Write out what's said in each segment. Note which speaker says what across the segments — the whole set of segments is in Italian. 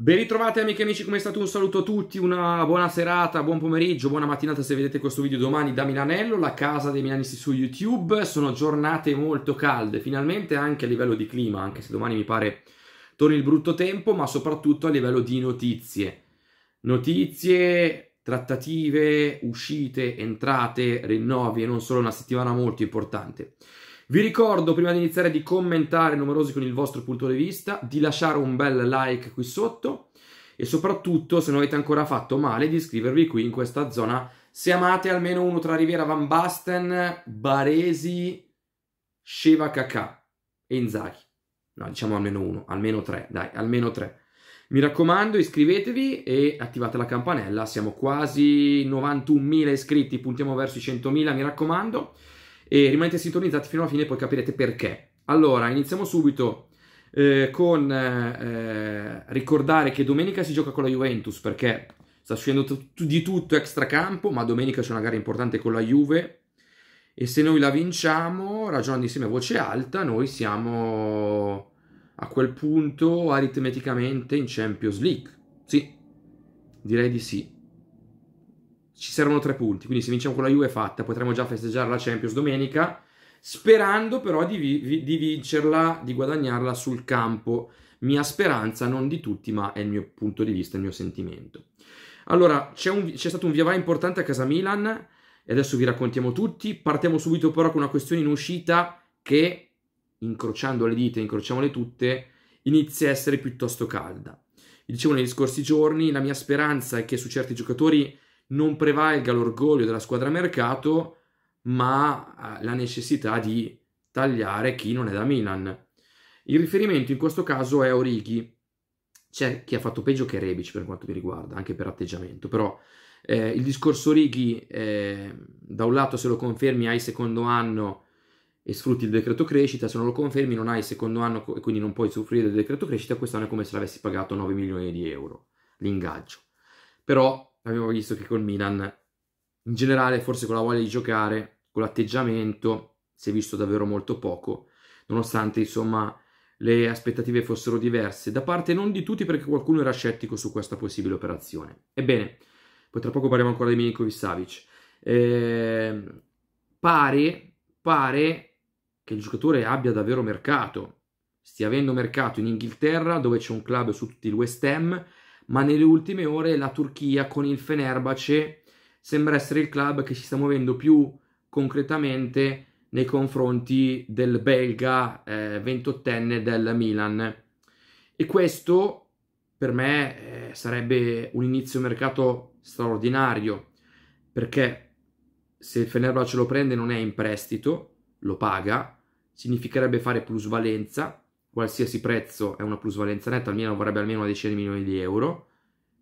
Speaker 1: Ben ritrovati amiche e amici, come è stato un saluto a tutti, una buona serata, buon pomeriggio, buona mattinata se vedete questo video domani da Milanello, la casa dei milanisti su YouTube, sono giornate molto calde, finalmente anche a livello di clima, anche se domani mi pare torni il brutto tempo, ma soprattutto a livello di notizie. Notizie, trattative, uscite, entrate, rinnovi e non solo una settimana molto importante. Vi ricordo prima di iniziare di commentare numerosi con il vostro punto di vista, di lasciare un bel like qui sotto e soprattutto se non avete ancora fatto male di iscrivervi qui in questa zona se amate almeno uno tra Riviera Van Basten, Baresi, Sheva Kaka e Inzaghi. No, diciamo almeno uno, almeno tre, dai, almeno tre. Mi raccomando, iscrivetevi e attivate la campanella. Siamo quasi 91.000 iscritti, puntiamo verso i 100.000, mi raccomando e rimanete sintonizzati fino alla fine poi capirete perché. Allora, iniziamo subito eh, con eh, ricordare che domenica si gioca con la Juventus perché sta uscendo t- di tutto extracampo, ma domenica c'è una gara importante con la Juve e se noi la vinciamo, ragionando insieme a voce alta, noi siamo a quel punto aritmeticamente in Champions League. Sì, direi di sì ci servono tre punti, quindi se vinciamo con la Juve fatta, potremo già festeggiare la Champions domenica, sperando però di, vi- di vincerla, di guadagnarla sul campo. Mia speranza, non di tutti, ma è il mio punto di vista, il mio sentimento. Allora, c'è, un, c'è stato un via vai importante a casa Milan e adesso vi raccontiamo tutti. Partiamo subito però con una questione in uscita che, incrociando le dita, incrociamole tutte, inizia a essere piuttosto calda. Vi dicevo negli scorsi giorni, la mia speranza è che su certi giocatori non prevalga l'orgoglio della squadra mercato, ma eh, la necessità di tagliare chi non è da Milan. Il riferimento in questo caso è Orighi. C'è chi ha fatto peggio che Rebic per quanto mi riguarda, anche per atteggiamento, però eh, il discorso Orighi, eh, da un lato se lo confermi hai secondo anno e sfrutti il decreto crescita, se non lo confermi non hai secondo anno e quindi non puoi soffrire del decreto crescita, quest'anno è come se l'avessi pagato 9 milioni di euro l'ingaggio. Però avevo visto che col Milan, in generale, forse con la voglia di giocare, con l'atteggiamento, si è visto davvero molto poco, nonostante insomma le aspettative fossero diverse, da parte non di tutti perché qualcuno era scettico su questa possibile operazione. Ebbene, poi tra poco parliamo ancora di Milinkovic Savic. Eh, pare, pare che il giocatore abbia davvero mercato, stia avendo mercato in Inghilterra dove c'è un club su tutti il West Ham ma nelle ultime ore la Turchia con il Fenerbahce sembra essere il club che si sta muovendo più concretamente nei confronti del belga eh, 28enne del Milan. E questo per me eh, sarebbe un inizio mercato straordinario, perché se il Fenerbahce lo prende non è in prestito, lo paga, significherebbe fare plusvalenza, qualsiasi prezzo è una plusvalenza netta, almeno vorrebbe almeno una decina di milioni di euro,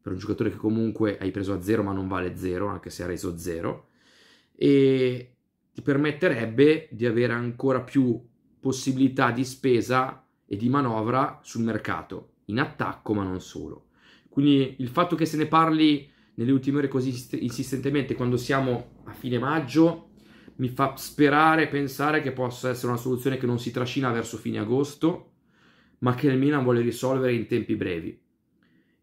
Speaker 1: per un giocatore che comunque hai preso a zero ma non vale zero, anche se ha reso zero, e ti permetterebbe di avere ancora più possibilità di spesa e di manovra sul mercato, in attacco ma non solo. Quindi il fatto che se ne parli nelle ultime ore così insistentemente quando siamo a fine maggio mi fa sperare, pensare che possa essere una soluzione che non si trascina verso fine agosto ma che il Milan vuole risolvere in tempi brevi.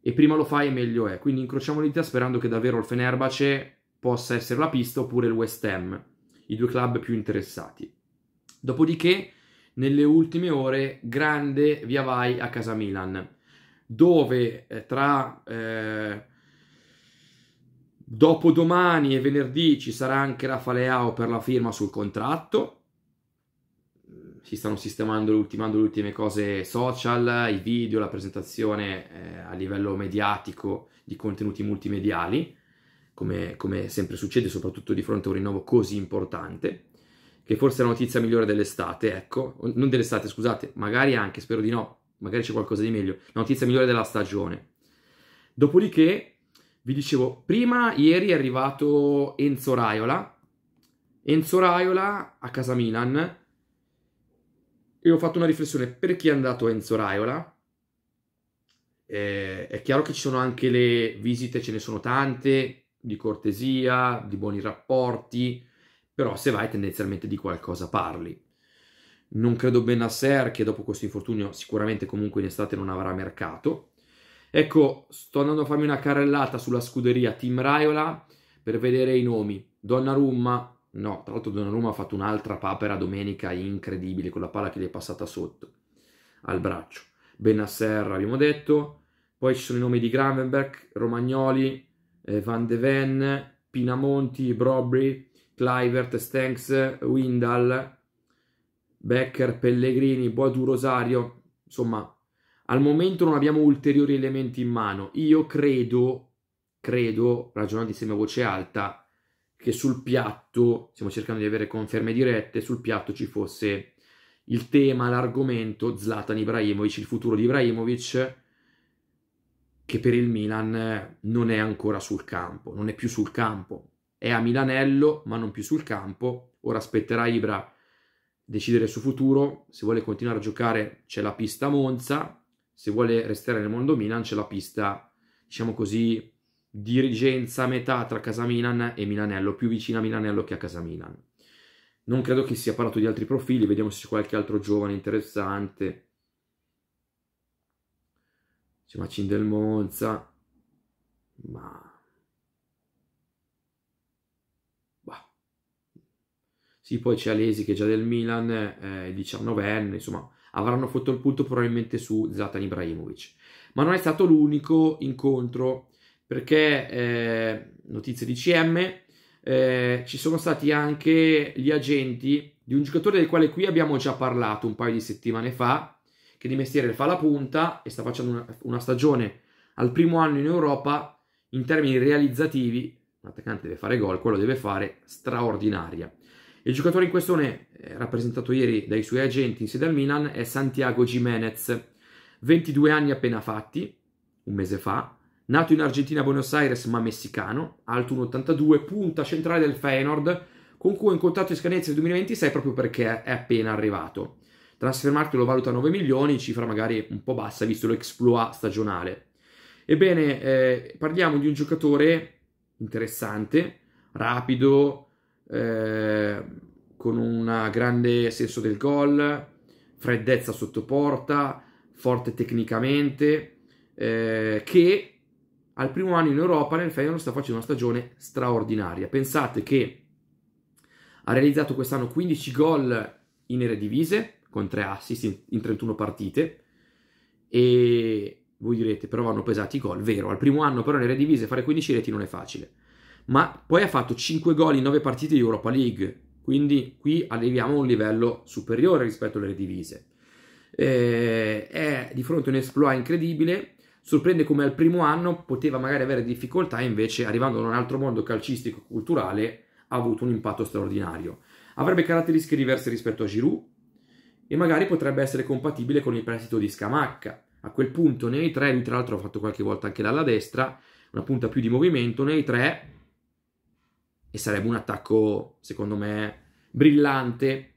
Speaker 1: E prima lo fai meglio è. Quindi incrociamo le dita sperando che davvero il Fenerbahce possa essere la pista oppure il West Ham, i due club più interessati. Dopodiché, nelle ultime ore, grande via vai a casa Milan, dove eh, tra... Eh, Dopodomani e venerdì ci sarà anche Rafaleao per la firma sul contratto si stanno sistemando, ultimando le ultime cose social, i video, la presentazione eh, a livello mediatico di contenuti multimediali, come, come sempre succede, soprattutto di fronte a un rinnovo così importante, che forse è la notizia migliore dell'estate, ecco, non dell'estate, scusate, magari anche, spero di no, magari c'è qualcosa di meglio, la notizia migliore della stagione. Dopodiché, vi dicevo, prima ieri è arrivato Enzo Raiola, Enzo Raiola a casa Milan, e ho fatto una riflessione per chi è andato Enzo Raiola. Eh, è chiaro che ci sono anche le visite, ce ne sono tante, di cortesia, di buoni rapporti, però se vai tendenzialmente di qualcosa parli. Non credo ben a Ser che dopo questo infortunio sicuramente comunque in estate non avrà mercato. Ecco, sto andando a farmi una carrellata sulla scuderia Team Raiola per vedere i nomi. Donnarumma, No, tra l'altro Donnarumma ha fatto un'altra papera domenica incredibile con la palla che gli è passata sotto al braccio. Benasser abbiamo detto, poi ci sono i nomi di Gravenberg, Romagnoli, eh, Van de Ven, Pinamonti, Brobri, Clivert, Stanks, Windal, Becker, Pellegrini, Boadu Rosario, insomma, al momento non abbiamo ulteriori elementi in mano. Io credo, credo, ragionando insieme a voce alta, che sul piatto, stiamo cercando di avere conferme dirette, sul piatto ci fosse il tema, l'argomento Zlatan Ibrahimovic, il futuro di Ibrahimovic, che per il Milan non è ancora sul campo, non è più sul campo, è a Milanello ma non più sul campo, ora aspetterà Ibra decidere il suo futuro, se vuole continuare a giocare c'è la pista Monza, se vuole restare nel mondo Milan c'è la pista, diciamo così, dirigenza a metà tra casa Milan e Milanello, più vicina a Milanello che a casa Milan. Non credo che sia parlato di altri profili, vediamo se c'è qualche altro giovane interessante. C'è Macin del Monza, ma... Sì, poi c'è Alesi che è già del Milan, eh, 19enne, insomma, avranno fatto il punto probabilmente su Zlatan Ibrahimovic. Ma non è stato l'unico incontro perché eh, notizie di CM eh, ci sono stati anche gli agenti di un giocatore del quale qui abbiamo già parlato un paio di settimane fa che di mestiere fa la punta e sta facendo una, una stagione al primo anno in Europa in termini realizzativi un attaccante deve fare gol, quello deve fare straordinaria il giocatore in questione eh, rappresentato ieri dai suoi agenti in sede al Milan è Santiago Jimenez 22 anni appena fatti un mese fa Nato in Argentina a Buenos Aires ma messicano, alto 1,82, punta centrale del Feyenoord, con cui ho incontrato in scadenza del 2026 proprio perché è appena arrivato. Transfermarti lo valuta 9 milioni, cifra magari un po' bassa visto l'exploit stagionale. Ebbene, eh, parliamo di un giocatore interessante, rapido, eh, con un grande senso del gol, freddezza sotto porta, forte tecnicamente, eh, che al primo anno in Europa nel Feyenoord sta facendo una stagione straordinaria. Pensate che ha realizzato quest'anno 15 gol in Eredivisie con 3 assist in 31 partite e voi direte però vanno pesati i gol, vero, al primo anno però in Eredivisie fare 15 reti non è facile. Ma poi ha fatto 5 gol in 9 partite di Europa League, quindi qui arriviamo a un livello superiore rispetto alle Eredivisie. Eh, è di fronte a un exploit incredibile sorprende come al primo anno poteva magari avere difficoltà invece arrivando in un altro mondo calcistico e culturale ha avuto un impatto straordinario. Avrebbe caratteristiche diverse rispetto a Giroud e magari potrebbe essere compatibile con il prestito di Scamacca. A quel punto nei tre, lui tra l'altro ha fatto qualche volta anche dalla destra, una punta più di movimento, nei tre e sarebbe un attacco secondo me brillante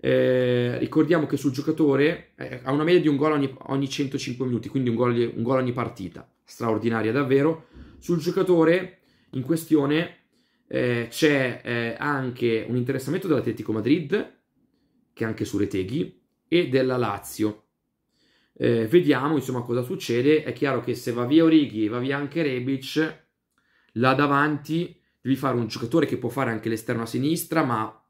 Speaker 1: eh, ricordiamo che sul giocatore eh, ha una media di un gol ogni, ogni 105 minuti, quindi un gol, un gol, ogni partita, straordinaria davvero. Sul giocatore in questione eh, c'è eh, anche un interessamento dell'Atletico Madrid, che è anche su Reteghi, e della Lazio. Eh, vediamo insomma cosa succede. È chiaro che se va via Orighi e va via anche Rebic, là davanti devi fare un giocatore che può fare anche l'esterno a sinistra, ma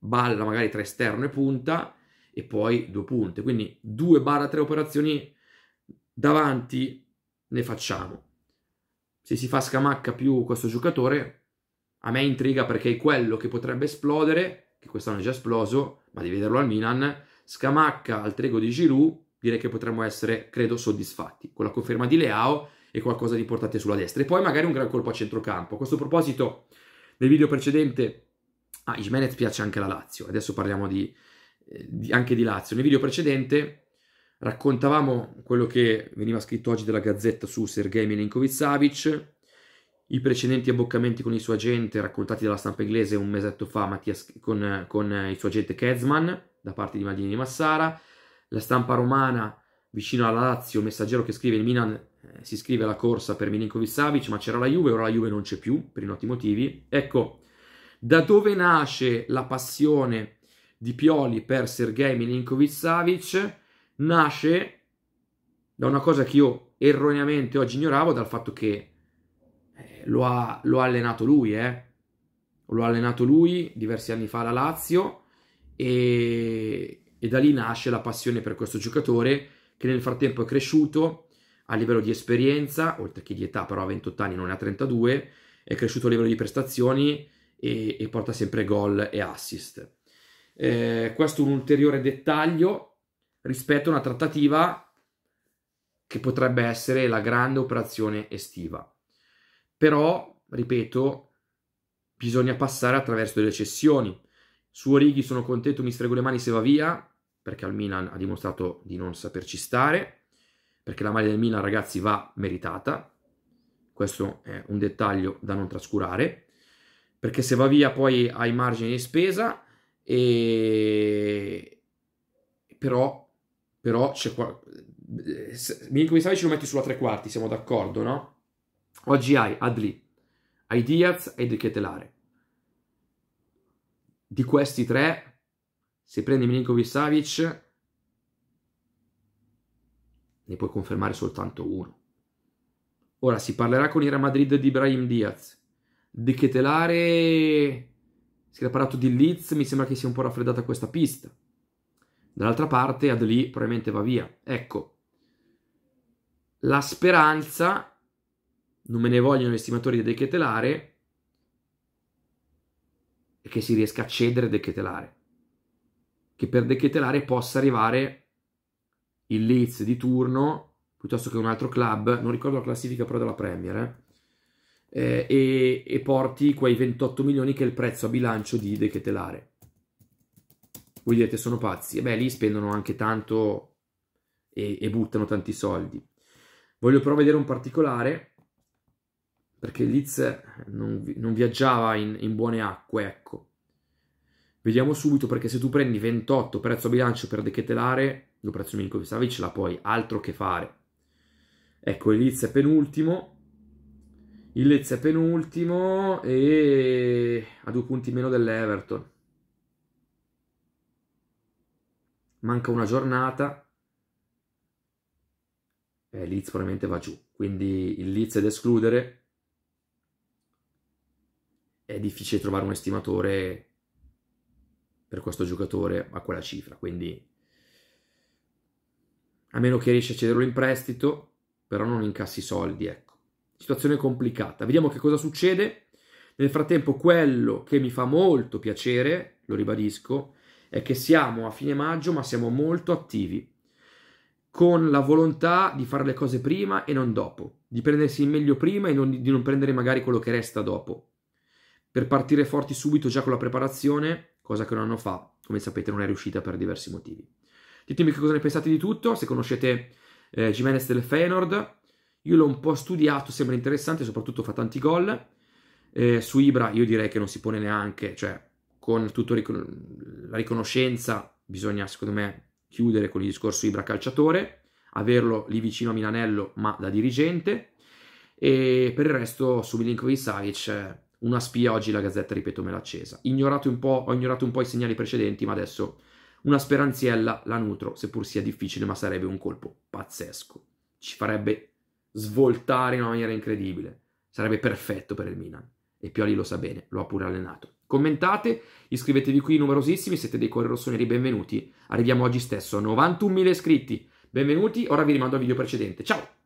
Speaker 1: balla magari tra esterno e punta e poi due punte. Quindi 2 barra 3 operazioni davanti ne facciamo. Se si fa scamacca più questo giocatore, a me intriga perché è quello che potrebbe esplodere, che quest'anno è già esploso, ma di vederlo al Milan, scamacca al trego di Giroud, direi che potremmo essere, credo, soddisfatti. Con la conferma di Leao e qualcosa di importante sulla destra. E poi magari un gran colpo a centrocampo. A questo proposito, nel video precedente a ah, Jimenez piace anche la Lazio, adesso parliamo di, eh, di, anche di Lazio. Nel video precedente raccontavamo quello che veniva scritto oggi della Gazzetta su Sergei Milinkovic-Savic, i precedenti abboccamenti con il suo agente raccontati dalla stampa inglese un mesetto fa Mattias, con, con il suo agente Kezman da parte di Maldini Massara, la stampa romana vicino alla Lazio, messaggero che scrive il Milan eh, si scrive alla corsa per Milinkovic-Savic ma c'era la Juve, ora la Juve non c'è più per i noti motivi. Ecco, da dove nasce la passione di Pioli per Sergei Milinkovic-Savic? Nasce da una cosa che io erroneamente oggi ignoravo, dal fatto che eh, lo ha, lo ha allenato lui, eh? lo ha allenato lui diversi anni fa alla Lazio e, e da lì nasce la passione per questo giocatore che nel frattempo è cresciuto a livello di esperienza, oltre che di età, però a 28 anni non ne ha 32, è cresciuto a livello di prestazioni e, e porta sempre gol e assist. Eh, questo è un ulteriore dettaglio rispetto a una trattativa che potrebbe essere la grande operazione estiva. Però, ripeto, bisogna passare attraverso delle cessioni. Su Orighi sono contento, mi strego le mani se va via, perché al Milan ha dimostrato di non saperci stare, perché la maglia del Milan, ragazzi, va meritata. Questo è un dettaglio da non trascurare perché se va via poi hai margini di spesa e però, però c'è qua... Milinkovic Savic lo metti sulla tre quarti, siamo d'accordo, no? Oggi hai Adli, hai Diaz e hai Ketelare. Di questi tre, se prendi Milinkovic Savic, ne puoi confermare soltanto uno. Ora si parlerà con il Real Madrid di Ibrahim Diaz De Chetelare si era parlato di Leeds, mi sembra che sia un po' raffreddata questa pista. Dall'altra parte Adli probabilmente va via. Ecco, la speranza, non me ne vogliono gli stimatori di De Chetelare, è che si riesca a cedere De Chetelare. Che per De Chetelare possa arrivare il Leeds di turno piuttosto che un altro club, non ricordo la classifica però della Premier, eh eh, e, e, porti quei 28 milioni che è il prezzo a bilancio di De Voi direte sono pazzi, e beh lì spendono anche tanto e, e buttano tanti soldi. Voglio però vedere un particolare, perché Liz eh, non, non viaggiava in, in buone acque, ecco. Vediamo subito perché se tu prendi 28 prezzo a bilancio per dechetelare, lo prezzo minimo di Savic l'ha poi altro che fare. Ecco, Litz è penultimo, il Leeds è penultimo e ha due punti meno dell'Everton. Manca una giornata. Eh, Leeds probabilmente va giù, quindi il Leeds è da escludere. È difficile trovare un estimatore per questo giocatore a quella cifra, quindi a meno che riesci a cederlo in prestito, però non incassi soldi, ecco situazione complicata. Vediamo che cosa succede. Nel frattempo, quello che mi fa molto piacere, lo ribadisco, è che siamo a fine maggio, ma siamo molto attivi, con la volontà di fare le cose prima e non dopo, di prendersi il meglio prima e non, di non prendere magari quello che resta dopo, per partire forti subito già con la preparazione, cosa che un anno fa, come sapete, non è riuscita per diversi motivi. Ditemi che cosa ne pensate di tutto, se conoscete eh, Jimenez del Feyenoord, io l'ho un po' studiato, sembra interessante, soprattutto fa tanti gol. Eh, su Ibra io direi che non si pone neanche, cioè con tutta ricon- la riconoscenza bisogna secondo me chiudere con il discorso Ibra calciatore, averlo lì vicino a Milanello ma da dirigente e per il resto su Milinkovic Savic eh, una spia oggi la Gazzetta, ripeto, me l'ha accesa. Ignorato un po', ho ignorato un po' i segnali precedenti ma adesso una speranziella la nutro, seppur sia difficile ma sarebbe un colpo pazzesco. Ci farebbe svoltare in una maniera incredibile. Sarebbe perfetto per il Milan. E Pioli lo sa bene, lo ha pure allenato. Commentate, iscrivetevi qui numerosissimi, siete dei cuori rossoneri, benvenuti. Arriviamo oggi stesso a 91.000 iscritti. Benvenuti, ora vi rimando al video precedente. Ciao!